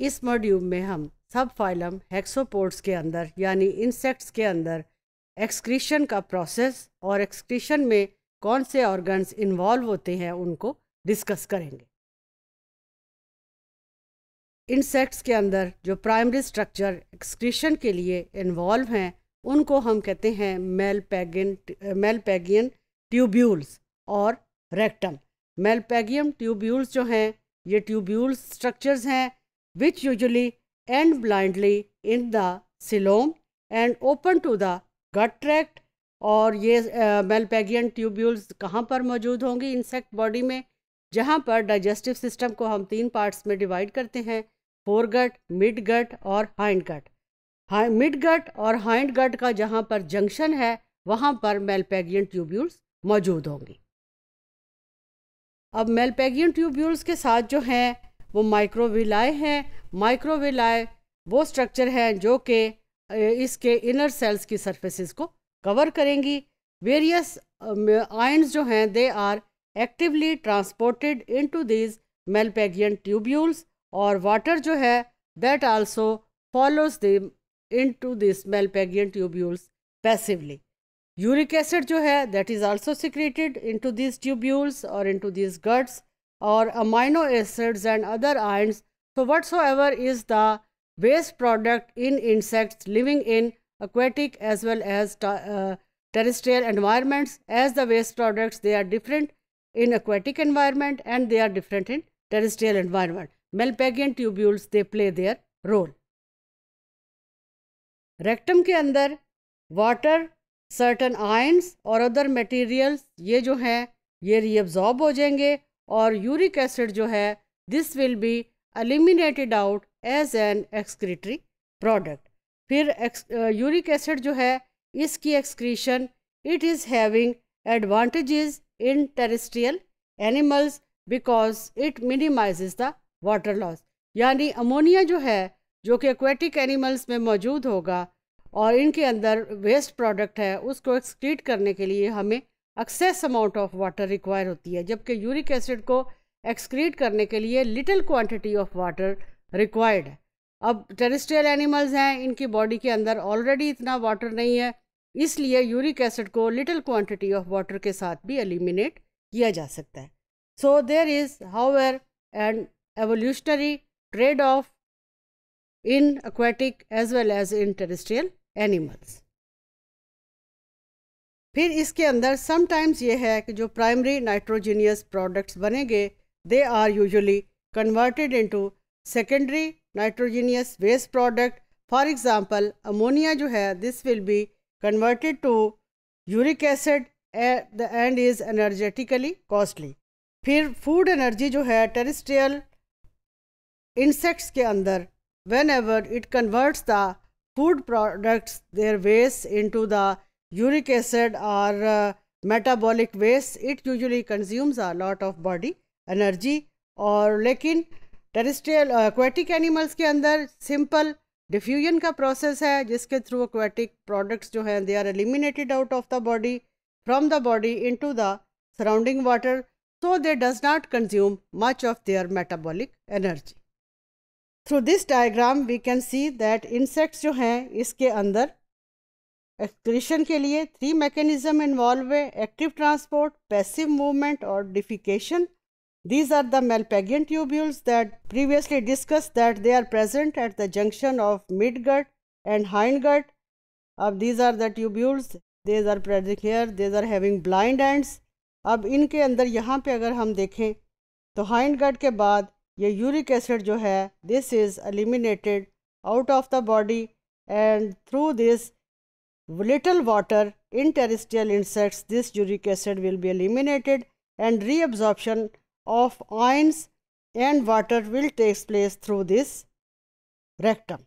इस मॉड्यूल में हम सब फाइलम हेक्सोपोर्ट्स के अंदर यानी इंसेक्ट्स के अंदर एक्सक्रीशन का प्रोसेस और एक्सक्रीशन में कौन से ऑर्गन्स इन्वॉल्व होते हैं उनको डिस्कस करेंगे इंसेक्ट्स के अंदर जो प्राइमरी स्ट्रक्चर एक्सक्रीशन के लिए इन्वॉल्व हैं उनको हम कहते हैं मेलपैगिन मेलपैगियन ट्यूब्यूल्स और रेक्टम मेलपैगियम ट्यूब्यूल्स जो हैं ये ट्यूब्यूल्स स्ट्रक्चर्स हैं which usually end blindly in the coelom and open to the gut tract और ये मेलपैगियन ट्यूब्यूल्स कहाँ पर मौजूद होंगी इंसेक्ट बॉडी में जहाँ पर डाइजेस्टिव सिस्टम को हम तीन पार्ट्स में डिवाइड करते हैं फोर गट मिड गट और हाइंड गट हाई मिड गट और हाइंड गट का जहाँ पर जंक्शन है वहाँ पर मेलपैगियन ट्यूब्यूल्स मौजूद होंगी अब मेलपैगियन ट्यूब्यूल्स के साथ जो हैं वो माइक्रोविलाय हैं माइक्रोविलाय वो स्ट्रक्चर हैं जो कि इसके इनर सेल्स की सर्फेसिस को कवर करेंगी वेरियस आयंस जो हैं they are actively transported into these Malpighian tubules और वाटर जो है that also follows the to this Malpighian tubules passively uric acid जो है that is also secreted into this tubules और into this guts or amino acids and other ions. So whatsoever is the waste product in insects living in aquatic as well as uh, terrestrial environments as the waste products they are different in aquatic environment and they are different in terrestrial environment. Malpighian tubules they play their role. Rectum के अंदर certain ions or other materials, materials ये जो हैं ये रीअब्ज़ॉर्ब हो जाएंगे और uric acid जो है this will be eliminated out as an excretory product फिर यूरिक एसिड जो है इसकी excretion it is having advantages in terrestrial animals because it minimize the water loss यानी अमोनिया जो है जो कि एक्वेटिक एनिमल्स में मौजूद होगा और इनके अंदर वेस्ट प्रोडक्ट है उसको एक्सक्रीट करने के लिए हमें excess amount of water require होती है जबकि यूरिक एसिड को एक्सक्रीट करने के लिए little quantity of water required है अब टेरिस्ट्रियल एनिमल्स हैं इनकी बॉडी के अंदर ऑलरेडी इतना वाटर नहीं है इसलिए यूरिक एसिड को लिटिल क्वांटिटी ऑफ वाटर के साथ भी एलिमिनेट किया जा सकता है so there is how and evolutionary trade off in aquatic as well as in terrestrial animals फिर इसके अंदर समटाइम्स ये है कि जो प्राइमरी नाइट्रोजीनियस प्रोडक्ट्स बनेंगे they are usually converted into secondary nitrogenous waste product for example ammonia जो है this will be converted to uric acid at the end is energetically costly फिर फूड एनर्जी जो है टेरिस्ट्रियल इंसेक्ट्स के अंदर whenever it converts the food products their waste into the uric acid are uh, metabolic waste it usually consumes a lot of body energy or in terrestrial uh, aquatic animals ke andar simple diffusion process hai jiske through aquatic products jo hai, they are eliminated out of the body from the body into the surrounding water so they does not consume much of their metabolic energy through this diagram we can see that insects jo hai, iske andar excretion के लिए three mechanism involve है active transport passive movement और defecation these are the Malpighian tubules that previously discuss that they are present at the junction of mid midgut and hindgut अब these are the tubules these are present these are having blind ends अब इनके अंदर यहाँ पर अगर हम देखें तो हाइंड गट के बाद ये यूरिक एसिड जो है this is eliminated out of the body and through this little water in terrestrial insects, this uric acid will be eliminated and reabsorption of ions and water will take place through this rectum.